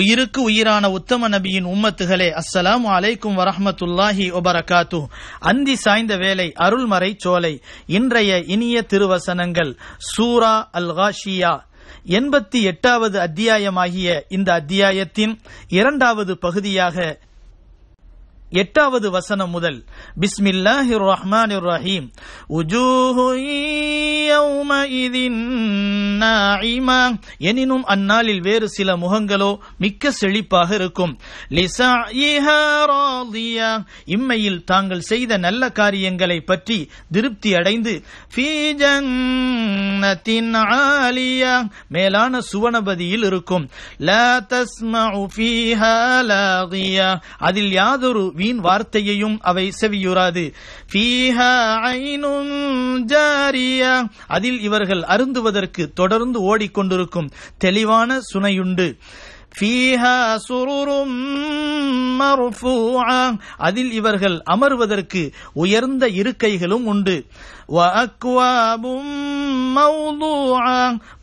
உயிருக்கு உயிரான உத்தம நபியின் உம்மத்துகளே அஸ்ஸலாம் அலைக்கும் வரஹமத்துல்லாஹி ஒபரகாத்து அந்தி சாய்ந்த வேலை அருள்மறை சோலை இன்றைய இனிய திருவசனங்கள் சூரா அல் காஷியா எண்பத்தி எட்டாவது அத்தியாயமாகிய இந்த அத்தியாயத்தின் இரண்டாவது பகுதியாக எட்டாவது வசனம் முதல் பிஸ்மில்லாஹிர் ரஹ்மான் ரஹீம் எனினும் அந்நாளில் வேறு சில முகங்களோ மிக்க செழிப்பாக இருக்கும் இம்மையில் தாங்கள் செய்த நல்ல காரியங்களை பற்றி திருப்தி அடைந்து மேலான சுவனபதியில் இருக்கும் அதில் யாதொரு வீண் வார்த்தையையும் அவை செவியுறாது ஃபீஹா ஜாரியா அதில் இவர்கள் அருந்துவதற்கு தொடர்ந்து ஓடிக்கொண்டிருக்கும் தெளிவான சுனையுண்டு அதில் இவர்கள் அமர்வதற்கு உயர்ந்த இருக்கைகளும் உண்டு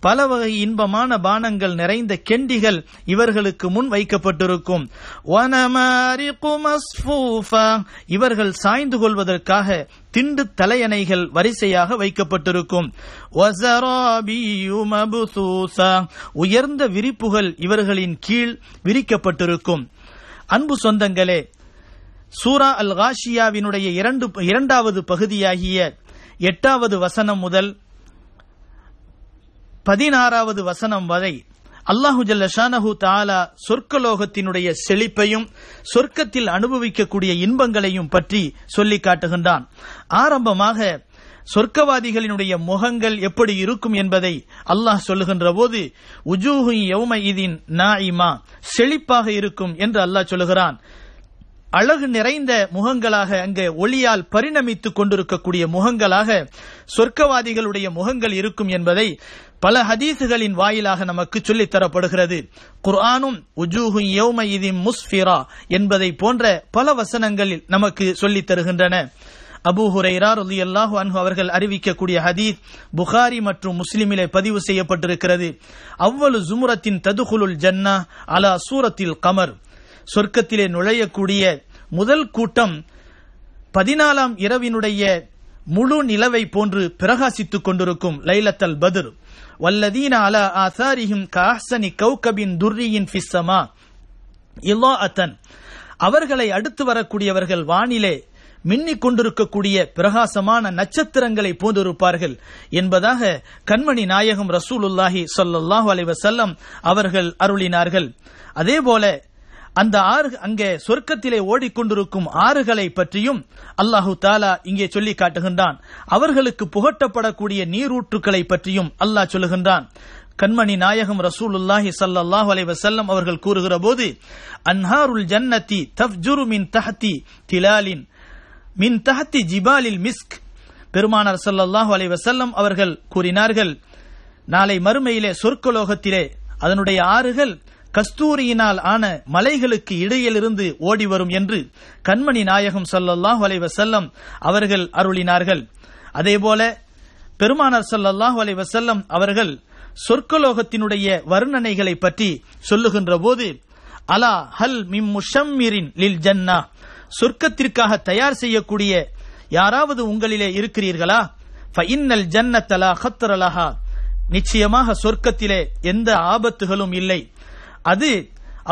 பல வகை இன்பமான பானங்கள் நிறைந்த கெண்டிகள் இவர்களுக்கு முன் வைக்கப்பட்டிருக்கும் இவர்கள் சாய்ந்து கொள்வதற்காக திண்டு தலையணைகள் வரிசையாக வைக்கப்பட்டிருக்கும் உயர்ந்த விரிப்புகள் இவர்களின் கீழ் விரிக்கப்பட்டிருக்கும் அன்பு சொந்தங்களே சூரா அல் ஹாஷியாவினுடைய இரண்டு இரண்டாவது பகுதியாகிய எட்டாவது வசனம் முதல் பதினாறாவது வசனம் வரை அல்லாஹு ஜல்லஷானஹு தாலா சொர்க்கலோகத்தினுடைய செழிப்பையும் சொர்க்கத்தில் அனுபவிக்கக்கூடிய இன்பங்களையும் பற்றி சொல்லி காட்டுகின்றான் ஆரம்பமாக சொர்க்கவாதிகளினுடைய முகங்கள் எப்படி இருக்கும் என்பதை அல்லாஹ் சொல்லுகின்ற போது உஜூஹு யௌம இதின் நாயிமா செழிப்பாக இருக்கும் என்று அல்லாஹ் சொல்லுகிறான் அழகு நிறைந்த முகங்களாக அங்கே ஒளியால் பரிணமித்துக் கொண்டிருக்கக்கூடிய முகங்களாக சொர்க்கவாதிகளுடைய முகங்கள் இருக்கும் என்பதை பல ஹதீசுகளின் வாயிலாக நமக்கு சொல்லித் தரப்படுகிறது குர்ஆனும் உஜூஹு யோம முஸ்பிரா முஸ்ஃபிரா என்பதை போன்ற பல வசனங்களில் நமக்கு சொல்லித் தருகின்றன அபு ஹுரைரா ரலி அல்லாஹு அன்ஹு அவர்கள் அறிவிக்கக்கூடிய ஹதீத் புகாரி மற்றும் முஸ்லிமிலே பதிவு செய்யப்பட்டிருக்கிறது அவ்வளவு ஜுமுரத்தின் ததுகுலுல் ஜன்னா அலா சூரத்தில் கமர் சொர்க்கத்திலே நுழையக்கூடிய முதல் கூட்டம் பதினாலாம் இரவினுடைய முழு நிலவை போன்று பிரகாசித்துக் கொண்டிருக்கும் லைலத்தல் பதர் வல்லதீன அலா ஆசாரியும் காசனி கௌகபின் துர்ரியின் பிசமா இல்லா அத்தன் அவர்களை அடுத்து வரக்கூடியவர்கள் வானிலே மின்னிக் கொண்டிருக்கக்கூடிய பிரகாசமான நட்சத்திரங்களை போன்றிருப்பார்கள் என்பதாக கண்மணி நாயகம் ரசூல் உல்லாஹி சொல்லாஹு அலைவசல்லம் அவர்கள் அருளினார்கள் அதேபோல அந்த ஆறு அங்கே சொர்க்கத்திலே ஓடிக்கொண்டிருக்கும் ஆறுகளை பற்றியும் அல்லாஹு தாலா இங்கே சொல்லிக் காட்டுகின்றான் அவர்களுக்கு புகட்டப்படக்கூடிய நீரூற்றுகளை பற்றியும் அல்லாஹ் சொல்லுகின்றான் கண்மணி நாயகம் ரசூலுல்லாஹி சல்லாஹு அலை வசல்லம் அவர்கள் கூறுகிற போது அன்ஹாருல் ஜன்னதி தஃப்ஜுரு மின் தஹதி திலாலின் மின் தஹத்தி ஜிபாலில் மிஸ்க் பெருமானார் சல்லாஹு அலை வசல்லம் அவர்கள் கூறினார்கள் நாளை மறுமையிலே சொர்க்கலோகத்திலே அதனுடைய ஆறுகள் கஸ்தூரியினால் ஆன மலைகளுக்கு இடையிலிருந்து ஓடி வரும் என்று கண்மணி நாயகம் வலைவ செல்லம் அவர்கள் அருளினார்கள் அதேபோல பெருமானார் வலைவ செல்லம் அவர்கள் சொர்க்கலோகத்தினுடைய வர்ணனைகளை பற்றி சொல்லுகின்ற போது அலா ஹல் மிம் லில் ஜன்னா சொர்க்கத்திற்காக தயார் செய்யக்கூடிய யாராவது உங்களிலே இருக்கிறீர்களா ஃபைன்னல் ஜன்னத்தலா ஹத்தரலஹா நிச்சயமாக சொர்க்கத்திலே எந்த ஆபத்துகளும் இல்லை அது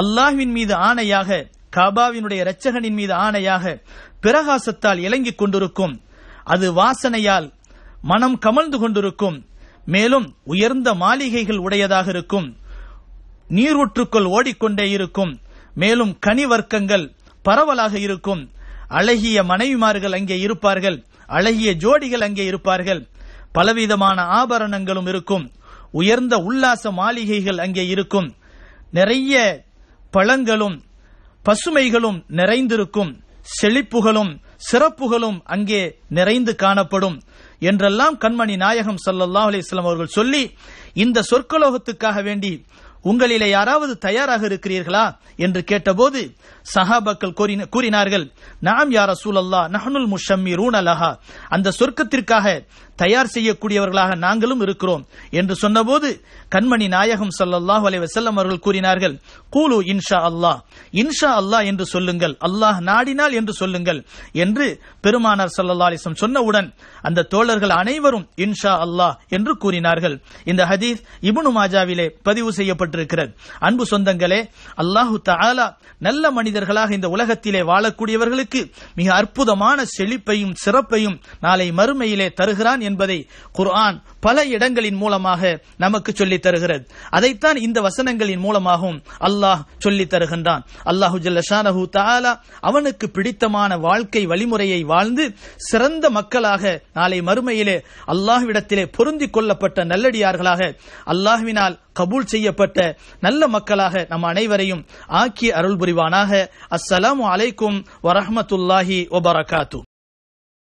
அல்லாஹ்வின் மீது ஆணையாக காபாவினுடைய இரட்சகனின் மீது ஆணையாக பிரகாசத்தால் இலங்கிக் கொண்டிருக்கும் அது வாசனையால் மனம் கமழ்ந்து கொண்டிருக்கும் மேலும் உயர்ந்த மாளிகைகள் உடையதாக இருக்கும் நீரூற்றுக்குள் ஓடிக்கொண்டே இருக்கும் மேலும் கனி வர்க்கங்கள் பரவலாக இருக்கும் அழகிய மனைவிமார்கள் அங்கே இருப்பார்கள் அழகிய ஜோடிகள் அங்கே இருப்பார்கள் பலவிதமான ஆபரணங்களும் இருக்கும் உயர்ந்த உல்லாச மாளிகைகள் அங்கே இருக்கும் நிறைய பழங்களும் பசுமைகளும் நிறைந்திருக்கும் செழிப்புகளும் சிறப்புகளும் அங்கே நிறைந்து காணப்படும் என்றெல்லாம் கண்மணி நாயகம் சல்லாஹ் அலிஸ்லாம் அவர்கள் சொல்லி இந்த சொற்கலோகத்துக்காக வேண்டி உங்களிலே யாராவது தயாராக இருக்கிறீர்களா என்று கேட்டபோது சஹாபக்கள் கூறினார்கள் நாம் யார் சூழல்லா நஹனுல் முஷம்மி அலஹா அந்த சொர்க்கத்திற்காக தயார் செய்யக்கூடியவர்களாக நாங்களும் இருக்கிறோம் என்று சொன்னபோது கண்மணி நாயகம் சல்லாஹ் அலைவசல்லம் அவர்கள் கூறினார்கள் கூலு இன்ஷா அல்லாஹ் இன்ஷா அல்லாஹ் என்று சொல்லுங்கள் அல்லாஹ் நாடினால் என்று சொல்லுங்கள் என்று பெருமானார் சல்லா அலிசம் சொன்னவுடன் அந்த தோழர்கள் அனைவரும் இன்ஷா அல்லாஹ் என்று கூறினார்கள் இந்த ஹதீஸ் இபுனு மாஜாவிலே பதிவு செய்யப்பட்டு சொல்லப்பட்டிருக்கிறது அன்பு சொந்தங்களே அல்லாஹு தாலா நல்ல மனிதர்களாக இந்த உலகத்திலே வாழக்கூடியவர்களுக்கு மிக அற்புதமான செழிப்பையும் சிறப்பையும் நாளை மறுமையிலே தருகிறான் என்பதை குர்ஆன் பல இடங்களின் மூலமாக நமக்கு சொல்லித் தருகிறது அதைத்தான் இந்த வசனங்களின் மூலமாகவும் அல்லாஹ் சொல்லித் தருகின்றான் அல்லாஹு ஜல்லஷானஹு தாலா அவனுக்கு பிடித்தமான வாழ்க்கை வழிமுறையை வாழ்ந்து சிறந்த மக்களாக நாளை மறுமையிலே அல்லாஹ்விடத்திலே பொருந்திக் கொள்ளப்பட்ட நல்லடியார்களாக அல்லாஹ்வினால் கபூல் செய்யப்பட்ட ஏற்படுத்த நல்ல மக்களாக நம் அனைவரையும் ஆக்கி அருள் புரிவானாக அஸ்ஸலாமு அலைக்கும் வரஹமத்துல்லாஹி ஒபரகாத்து